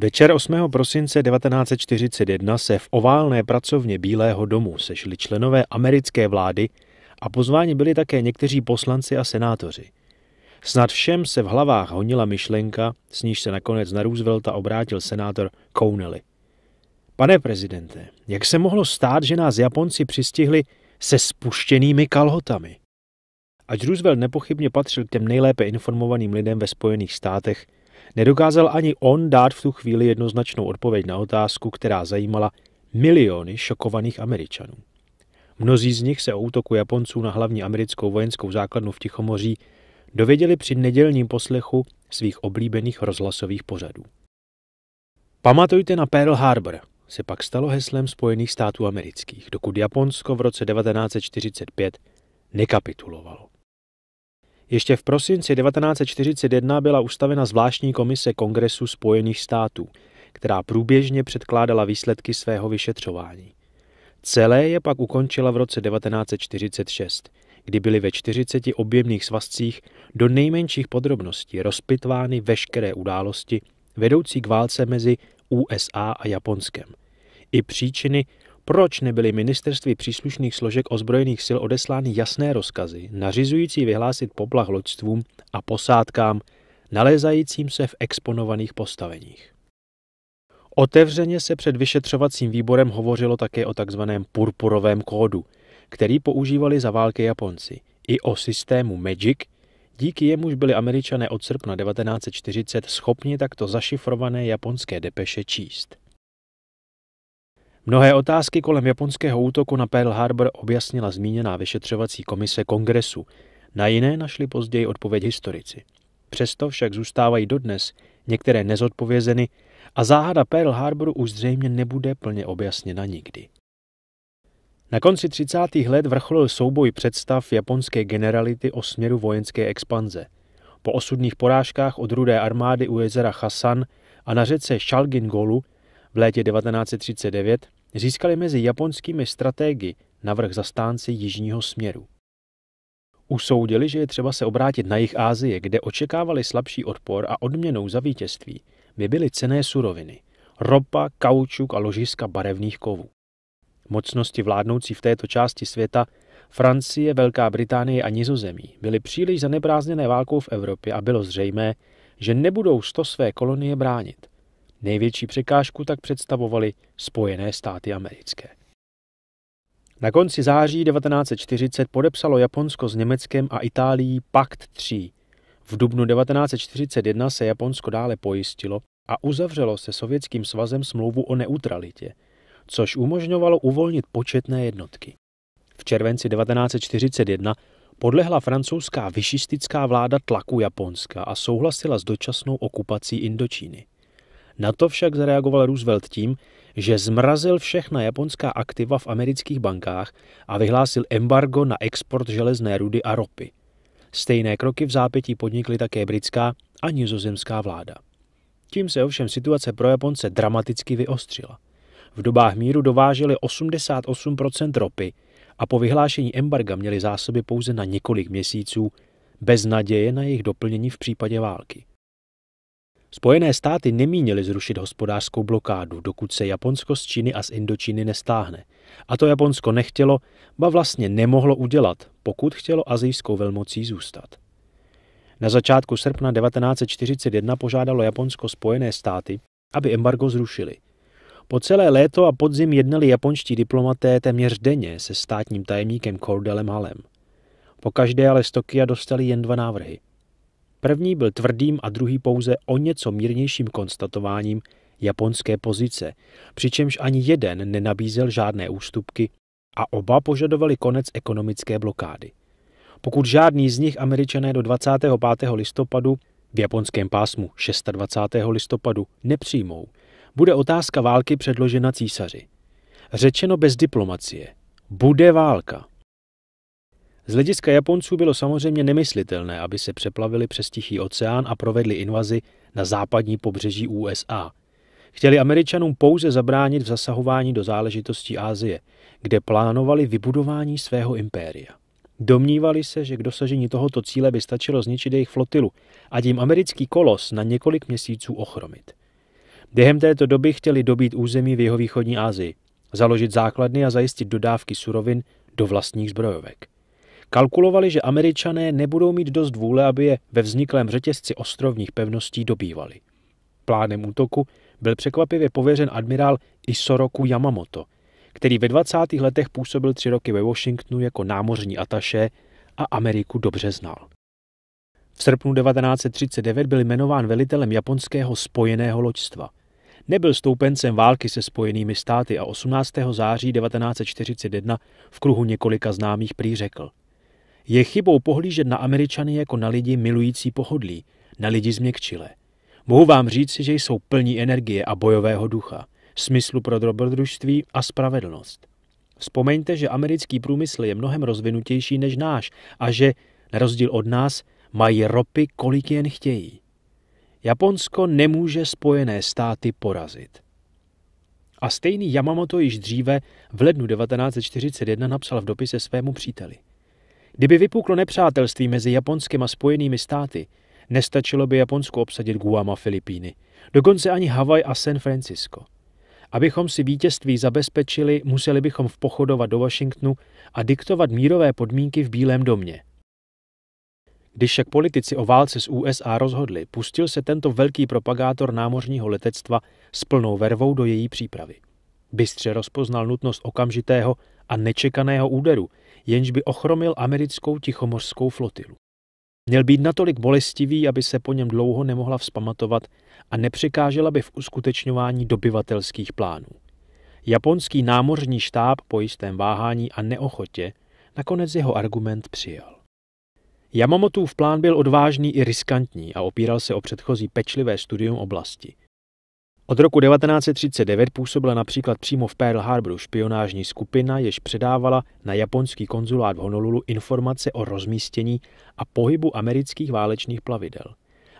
Večer 8. prosince 1941 se v oválné pracovně Bílého domu sešli členové americké vlády a pozváni byli také někteří poslanci a senátoři. Snad všem se v hlavách honila myšlenka, s níž se nakonec na Roosevelta obrátil senátor Connelly. Pane prezidente, jak se mohlo stát, že nás Japonci přistihli se spuštěnými kalhotami? Ať Roosevelt nepochybně patřil k těm nejlépe informovaným lidem ve Spojených státech – Nedokázal ani on dát v tu chvíli jednoznačnou odpověď na otázku, která zajímala miliony šokovaných Američanů. Mnozí z nich se o útoku Japonců na hlavní americkou vojenskou základnu v Tichomoří dověděli při nedělním poslechu svých oblíbených rozhlasových pořadů. Pamatujte na Pearl Harbor, se pak stalo heslem Spojených států amerických, dokud Japonsko v roce 1945 nekapitulovalo. Ještě v prosinci 1941 byla ustavena zvláštní komise Kongresu Spojených států, která průběžně předkládala výsledky svého vyšetřování. Celé je pak ukončila v roce 1946, kdy byly ve 40 objemných svazcích do nejmenších podrobností rozpitvány veškeré události vedoucí k válce mezi USA a Japonskem i příčiny proč nebyly ministerství příslušných složek ozbrojených sil odeslány jasné rozkazy, nařizující vyhlásit poplach loďstvům a posádkám, nalézajícím se v exponovaných postaveních? Otevřeně se před vyšetřovacím výborem hovořilo také o tzv. purpurovém kódu, který používali za války Japonci, i o systému Magic, díky jemuž byli američané od srpna 1940 schopni takto zašifrované japonské depeše číst. Mnohé otázky kolem japonského útoku na Pearl Harbor objasnila zmíněná vyšetřovací komise kongresu. Na jiné našli později odpověď historici. Přesto však zůstávají dodnes některé nezodpovězeny a záhada Pearl Harboru už zřejmě nebude plně objasněna nikdy. Na konci 30. let vrcholil souboj představ japonské generality o směru vojenské expanze. Po osudných porážkách od rudé armády u jezera Hasan a na řece Shalgin Golu v létě 1939 získali mezi japonskými strategi navrh zastánci jižního směru. Usoudili, že je třeba se obrátit na jich Ázie, kde očekávali slabší odpor a odměnou za vítězství by byly cené suroviny, ropa, kaučuk a ložiska barevných kovů. Mocnosti vládnoucí v této části světa, Francie, Velká Británie a Nizozemí, byly příliš zaneprázdněné válkou v Evropě a bylo zřejmé, že nebudou sto své kolonie bránit – Největší překážku tak představovaly Spojené státy americké. Na konci září 1940 podepsalo Japonsko s Německem a Itálií Pakt 3. V dubnu 1941 se Japonsko dále pojistilo a uzavřelo se Sovětským svazem smlouvu o neutralitě, což umožňovalo uvolnit početné jednotky. V červenci 1941 podlehla francouzská vyšistická vláda tlaku Japonska a souhlasila s dočasnou okupací Indočíny. Na to však zareagoval Roosevelt tím, že zmrazil všechna japonská aktiva v amerických bankách a vyhlásil embargo na export železné rudy a ropy. Stejné kroky v zápětí podnikly také britská a nizozemská vláda. Tím se ovšem situace pro Japonce dramaticky vyostřila. V dobách míru dováželi 88% ropy a po vyhlášení embarga měli zásoby pouze na několik měsíců bez naděje na jejich doplnění v případě války. Spojené státy nemínily zrušit hospodářskou blokádu, dokud se Japonsko z Číny a z Indočíny nestáhne. A to Japonsko nechtělo, ba vlastně nemohlo udělat, pokud chtělo azijskou velmocí zůstat. Na začátku srpna 1941 požádalo Japonsko Spojené státy, aby embargo zrušili. Po celé léto a podzim jednali japonští diplomaté téměř denně se státním tajemníkem Cordelem Halem. Po každé ale z Tokia dostali jen dva návrhy – První byl tvrdým a druhý pouze o něco mírnějším konstatováním japonské pozice, přičemž ani jeden nenabízel žádné ústupky a oba požadovali konec ekonomické blokády. Pokud žádný z nich američané do 25. listopadu v japonském pásmu 26. listopadu nepřijmou, bude otázka války předložena císaři. Řečeno bez diplomacie. Bude válka. Z hlediska Japonců bylo samozřejmě nemyslitelné, aby se přeplavili přes Tichý oceán a provedli invazi na západní pobřeží USA. Chtěli Američanům pouze zabránit v zasahování do záležitostí Ázie, kde plánovali vybudování svého impéria. Domnívali se, že k dosažení tohoto cíle by stačilo zničit jejich flotilu a tím americký kolos na několik měsíců ochromit. Během této doby chtěli dobít území v východní Ázii, založit základny a zajistit dodávky surovin do vlastních zbrojovek. Kalkulovali, že američané nebudou mít dost vůle, aby je ve vzniklém řetězci ostrovních pevností dobývali. Plánem útoku byl překvapivě pověřen admirál Isoroku Yamamoto, který ve 20. letech působil tři roky ve Washingtonu jako námořní ataše a Ameriku dobře znal. V srpnu 1939 byl jmenován velitelem japonského spojeného loďstva. Nebyl stoupencem války se spojenými státy a 18. září 1941 v kruhu několika známých prý řekl – je chybou pohlížet na Američany jako na lidi milující pohodlí, na lidi změkčile. Mohu vám říci, že jsou plní energie a bojového ducha, smyslu pro dobrodružství a spravedlnost. Vzpomeňte, že americký průmysl je mnohem rozvinutější než náš a že, na rozdíl od nás, mají ropy, kolik jen chtějí. Japonsko nemůže spojené státy porazit. A stejný Yamamoto již dříve v lednu 1941 napsal v dopise svému příteli. Kdyby vypuklo nepřátelství mezi Japonskem a Spojenými státy, nestačilo by Japonsku obsadit Guam a Filipíny, dokonce ani Havaj a San Francisco. Abychom si vítězství zabezpečili, museli bychom vpochodovat do Washingtonu a diktovat mírové podmínky v Bílém domě. Když však politici o válce s USA rozhodli, pustil se tento velký propagátor námořního letectva s plnou vervou do její přípravy. Bystře rozpoznal nutnost okamžitého a nečekaného úderu, jenž by ochromil americkou tichomořskou flotilu. Měl být natolik bolestivý, aby se po něm dlouho nemohla vzpamatovat a nepřekážela by v uskutečňování dobyvatelských plánů. Japonský námořní štáb po jistém váhání a neochotě nakonec jeho argument přijal. Yamamotův plán byl odvážný i riskantní a opíral se o předchozí pečlivé studium oblasti – od roku 1939 působila například přímo v Pearl Harboru špionážní skupina, jež předávala na japonský konzulát v Honolulu informace o rozmístění a pohybu amerických válečných plavidel.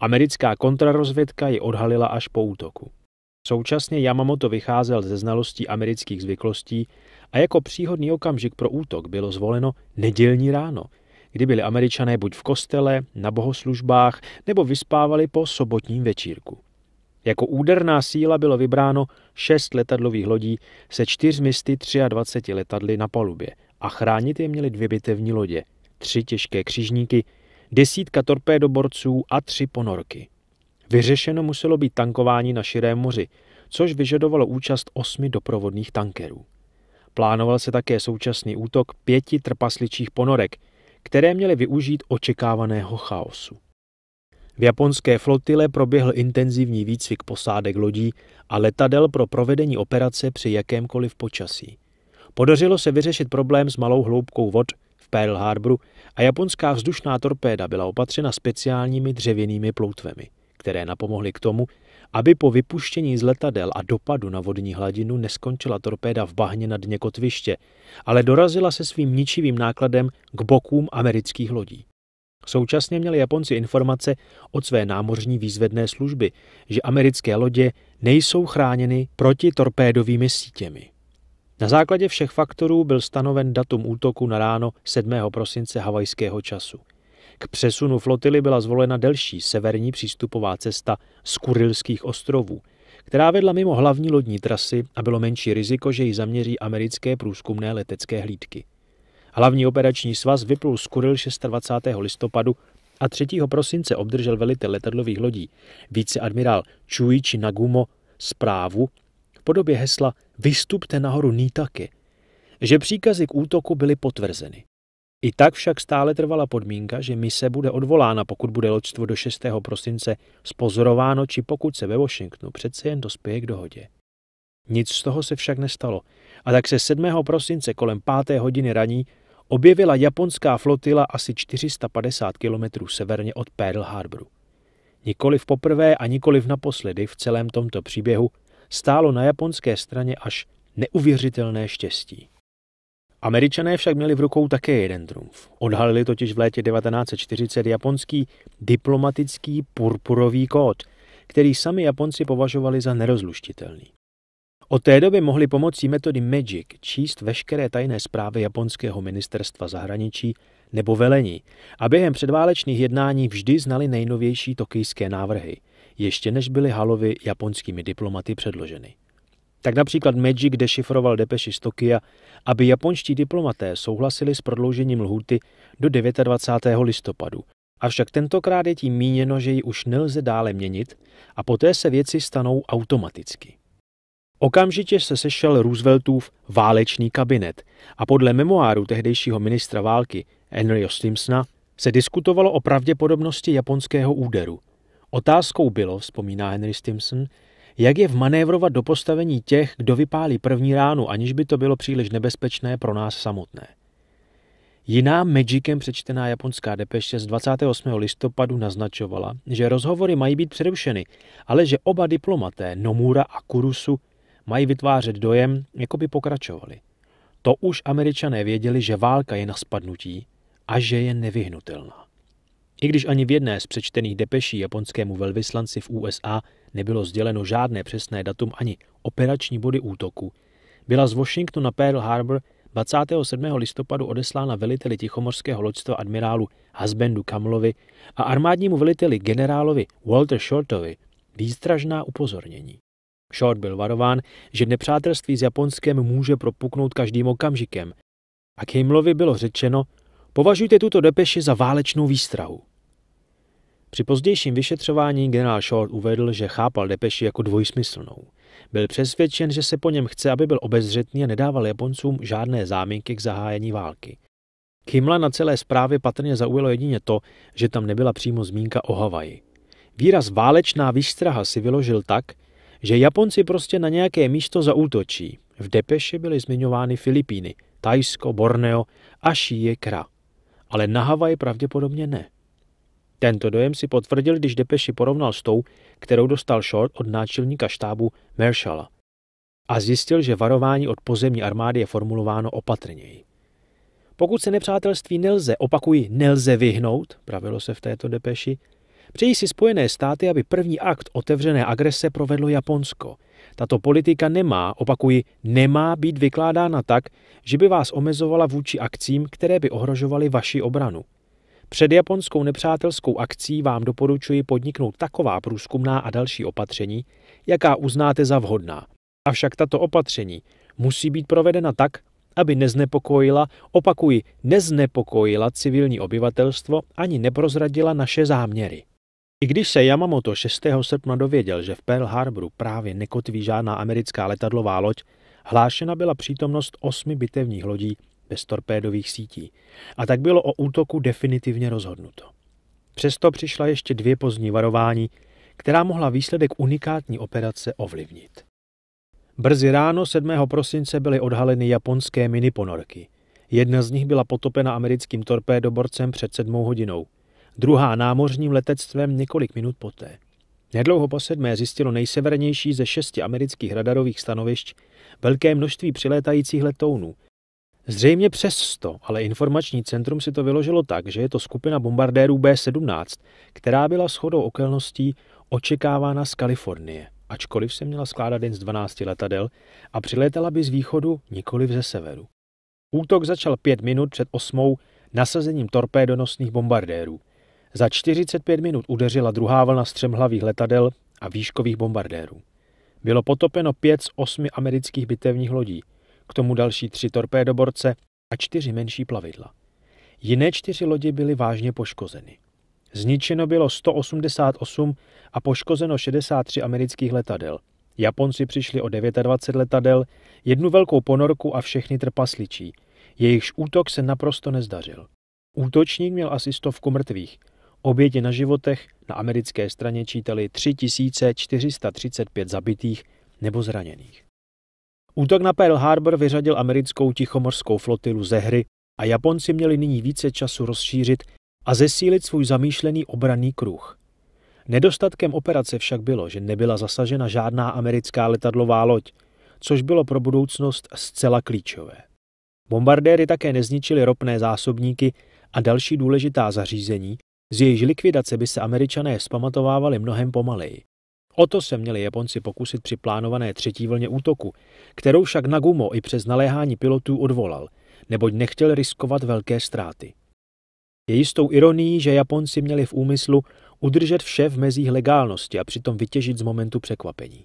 Americká kontrarozvědka ji odhalila až po útoku. Současně Yamamoto vycházel ze znalostí amerických zvyklostí a jako příhodný okamžik pro útok bylo zvoleno nedělní ráno, kdy byli američané buď v kostele, na bohoslužbách nebo vyspávali po sobotním večírku. Jako úderná síla bylo vybráno šest letadlových lodí se čtyřmi z 23 letadly na palubě a chránit je měly dvě bitevní lodě, tři těžké křižníky, desítka torpédoborců a tři ponorky. Vyřešeno muselo být tankování na širém moři, což vyžadovalo účast osmi doprovodných tankerů. Plánoval se také současný útok pěti trpasličích ponorek, které měly využít očekávaného chaosu. V japonské flotile proběhl intenzivní výcvik posádek lodí a letadel pro provedení operace při jakémkoliv počasí. Podařilo se vyřešit problém s malou hloubkou vod v Pearl Harboru a japonská vzdušná torpéda byla opatřena speciálními dřevěnými ploutvemi, které napomohly k tomu, aby po vypuštění z letadel a dopadu na vodní hladinu neskončila torpéda v bahně na dně kotviště, ale dorazila se svým ničivým nákladem k bokům amerických lodí. Současně měli Japonci informace od své námořní výzvedné služby, že americké lodě nejsou chráněny proti torpédovými sítěmi. Na základě všech faktorů byl stanoven datum útoku na ráno 7. prosince havajského času. K přesunu flotily byla zvolena delší severní přístupová cesta z Kurilských ostrovů, která vedla mimo hlavní lodní trasy a bylo menší riziko, že ji zaměří americké průzkumné letecké hlídky. Hlavní operační svaz vyplul z Kuril 26. listopadu a 3. prosince obdržel velitel letadlových lodí viceadmirál Chuichi Nagumo zprávu v podobě hesla Vystupte nahoru Nítake, že příkazy k útoku byly potvrzeny. I tak však stále trvala podmínka, že mise bude odvolána, pokud bude loďstvo do 6. prosince spozorováno, či pokud se ve Washingtonu přece jen dospěje k dohodě. Nic z toho se však nestalo a tak se 7. prosince kolem 5. hodiny raní objevila japonská flotila asi 450 kilometrů severně od Pearl Harboru. Nikoliv poprvé a nikoliv naposledy v celém tomto příběhu stálo na japonské straně až neuvěřitelné štěstí. Američané však měli v rukou také jeden trumf. Odhalili totiž v létě 1940 japonský diplomatický purpurový kód, který sami Japonci považovali za nerozluštitelný. Od té doby mohli pomocí metody Magic číst veškeré tajné zprávy japonského ministerstva zahraničí nebo velení a během předválečných jednání vždy znali nejnovější tokijské návrhy, ještě než byly halovy japonskými diplomaty předloženy. Tak například Magic dešifroval depeši z Tokia, aby japonští diplomaté souhlasili s prodloužením lhůty do 29. listopadu. Avšak tentokrát je tím míněno, že ji už nelze dále měnit a poté se věci stanou automaticky. Okamžitě se sešel Rooseveltův válečný kabinet a podle memoáru tehdejšího ministra války Henryho Stimsona se diskutovalo o pravděpodobnosti japonského úderu. Otázkou bylo, vzpomíná Henry Stimson, jak je vmanévrovat do postavení těch, kdo vypálí první ránu, aniž by to bylo příliš nebezpečné pro nás samotné. Jiná Magicem přečtená japonská depeše z 28. listopadu naznačovala, že rozhovory mají být přerušeny, ale že oba diplomaté Nomura a Kurusu mají vytvářet dojem, jako by pokračovali. To už američané věděli, že válka je na spadnutí a že je nevyhnutelná. I když ani v jedné z přečtených depeší japonskému velvyslanci v USA nebylo sděleno žádné přesné datum ani operační body útoku, byla z Washingtonu na Pearl Harbor 27. listopadu odeslána veliteli Tichomorského loďstva admirálu Hasbendu Kamlovi a armádnímu veliteli generálovi Walter Shortovi výstražná upozornění. Short byl varován, že nepřátelství s Japonskem může propuknout každým okamžikem. A Kimlovi bylo řečeno, považujte tuto depeši za válečnou výstrahu. Při pozdějším vyšetřování generál Short uvedl, že chápal depeši jako dvojsmyslnou. Byl přesvědčen, že se po něm chce, aby byl obezřetný a nedával Japoncům žádné záminky k zahájení války. Kimla na celé zprávě patrně zaujalo jedině to, že tam nebyla přímo zmínka o Havaji. Výraz válečná výstraha si vyložil tak, že Japonci prostě na nějaké místo zaútočí. V depeše byly zmiňovány Filipíny, Tajsko, Borneo a Šíje Kra. Ale na Havaj pravděpodobně ne. Tento dojem si potvrdil, když depeši porovnal s tou, kterou dostal Short od náčelníka štábu Marshalla a zjistil, že varování od pozemní armády je formulováno opatrněji. Pokud se nepřátelství nelze, opakuji, nelze vyhnout, pravilo se v této depeši, Přejí si Spojené státy, aby první akt otevřené agrese provedlo Japonsko. Tato politika nemá, opakuji, nemá být vykládána tak, že by vás omezovala vůči akcím, které by ohrožovaly vaši obranu. Před japonskou nepřátelskou akcí vám doporučuji podniknout taková průzkumná a další opatření, jaká uznáte za vhodná. Avšak tato opatření musí být provedena tak, aby neznepokojila, opakuji, neznepokojila civilní obyvatelstvo ani neprozradila naše záměry. I když se Yamamoto 6. srpna dověděl, že v Pearl Harboru právě nekotví žádná americká letadlová loď, hlášena byla přítomnost osmi bitevních lodí bez torpédových sítí a tak bylo o útoku definitivně rozhodnuto. Přesto přišla ještě dvě pozdní varování, která mohla výsledek unikátní operace ovlivnit. Brzy ráno 7. prosince byly odhaleny japonské miniponorky. Jedna z nich byla potopena americkým torpédoborcem před sedmou hodinou – druhá námořním letectvem několik minut poté. Nedlouho po sedmé zjistilo nejsevernější ze šesti amerických radarových stanovišť velké množství přilétajících letounů. Zřejmě přes 100, ale informační centrum si to vyložilo tak, že je to skupina bombardérů B-17, která byla shodou okolností očekávána z Kalifornie, ačkoliv se měla skládat jen z 12 letadel a přilétala by z východu, nikoliv ze severu. Útok začal pět minut před osmou nasazením torpédonosných bombardérů – za 45 minut udeřila druhá vlna střemhlavých letadel a výškových bombardérů. Bylo potopeno pět z osmi amerických bitevních lodí, k tomu další tři torpédoborce a čtyři menší plavidla. Jiné čtyři lodi byly vážně poškozeny. Zničeno bylo 188 a poškozeno 63 amerických letadel. Japonci přišli o 29 letadel, jednu velkou ponorku a všechny trpasličí. Jejichž útok se naprosto nezdařil. Útočník měl asi stovku mrtvých – Oběti na životech na americké straně čítali 3435 zabitých nebo zraněných. Útok na Pearl Harbor vyřadil americkou tichomorskou flotilu ze hry a Japonci měli nyní více času rozšířit a zesílit svůj zamýšlený obranný kruh. Nedostatkem operace však bylo, že nebyla zasažena žádná americká letadlová loď, což bylo pro budoucnost zcela klíčové. Bombardéry také nezničily ropné zásobníky a další důležitá zařízení, z jejíž likvidace by se američané zpamatovávali mnohem pomaleji. O to se měli Japonci pokusit při plánované třetí vlně útoku, kterou však Nagumo i přes naléhání pilotů odvolal, neboť nechtěl riskovat velké ztráty. Je jistou ironií, že Japonci měli v úmyslu udržet vše v mezích legálnosti a přitom vytěžit z momentu překvapení.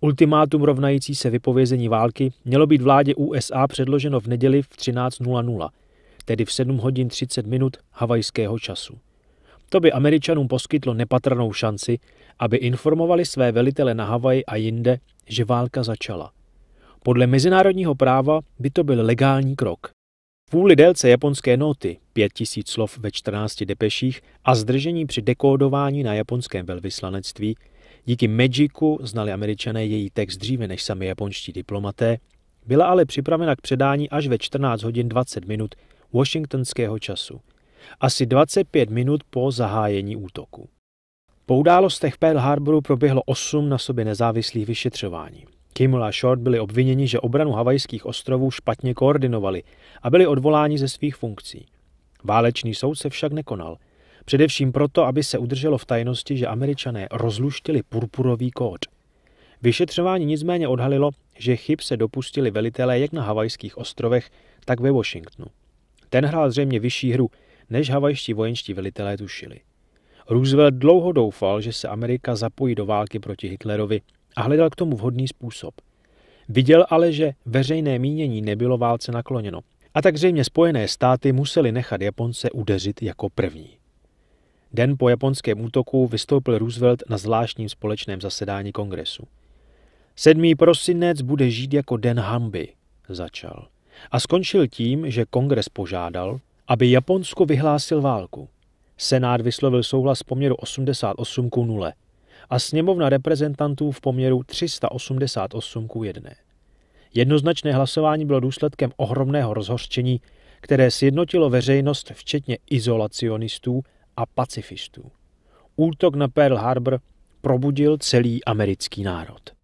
Ultimátum rovnající se vypovězení války mělo být vládě USA předloženo v neděli v 13.00, tedy v 7 hodin 30 minut havajského času. To by Američanům poskytlo nepatrnou šanci, aby informovali své velitele na Havaji a jinde, že válka začala. Podle mezinárodního práva by to byl legální krok. Vůli délce japonské noty, 5000 slov ve 14 depeších a zdržení při dekódování na japonském velvyslanectví, díky Magiku znali američané její text dříve než sami japonští diplomaté, byla ale připravena k předání až ve 14 hodin 20 minut washingtonského času – asi 25 minut po zahájení útoku. Po událostech Pearl Harboru proběhlo 8 na sobě nezávislých vyšetřování. Kimula a Short byli obviněni, že obranu havajských ostrovů špatně koordinovali a byli odvoláni ze svých funkcí. Válečný soud se však nekonal. Především proto, aby se udrželo v tajnosti, že američané rozluštili purpurový kód. Vyšetřování nicméně odhalilo, že chyb se dopustili velitelé jak na havajských ostrovech, tak ve Washingtonu. Ten hrál zřejmě vyšší hru než havajští vojenští velitelé tušili. Roosevelt dlouho doufal, že se Amerika zapojí do války proti Hitlerovi a hledal k tomu vhodný způsob. Viděl ale, že veřejné mínění nebylo válce nakloněno a tak zřejmě Spojené státy museli nechat Japonce udeřit jako první. Den po japonském útoku vystoupil Roosevelt na zvláštním společném zasedání kongresu. 7. prosinec bude žít jako den hamby, začal. A skončil tím, že kongres požádal, aby Japonsko vyhlásil válku. Senát vyslovil souhlas v poměru 88 k 0 a sněmovna reprezentantů v poměru 388 k 1. Jednoznačné hlasování bylo důsledkem ohromného rozhořčení, které sjednotilo veřejnost včetně izolacionistů a pacifistů. Útok na Pearl Harbor probudil celý americký národ.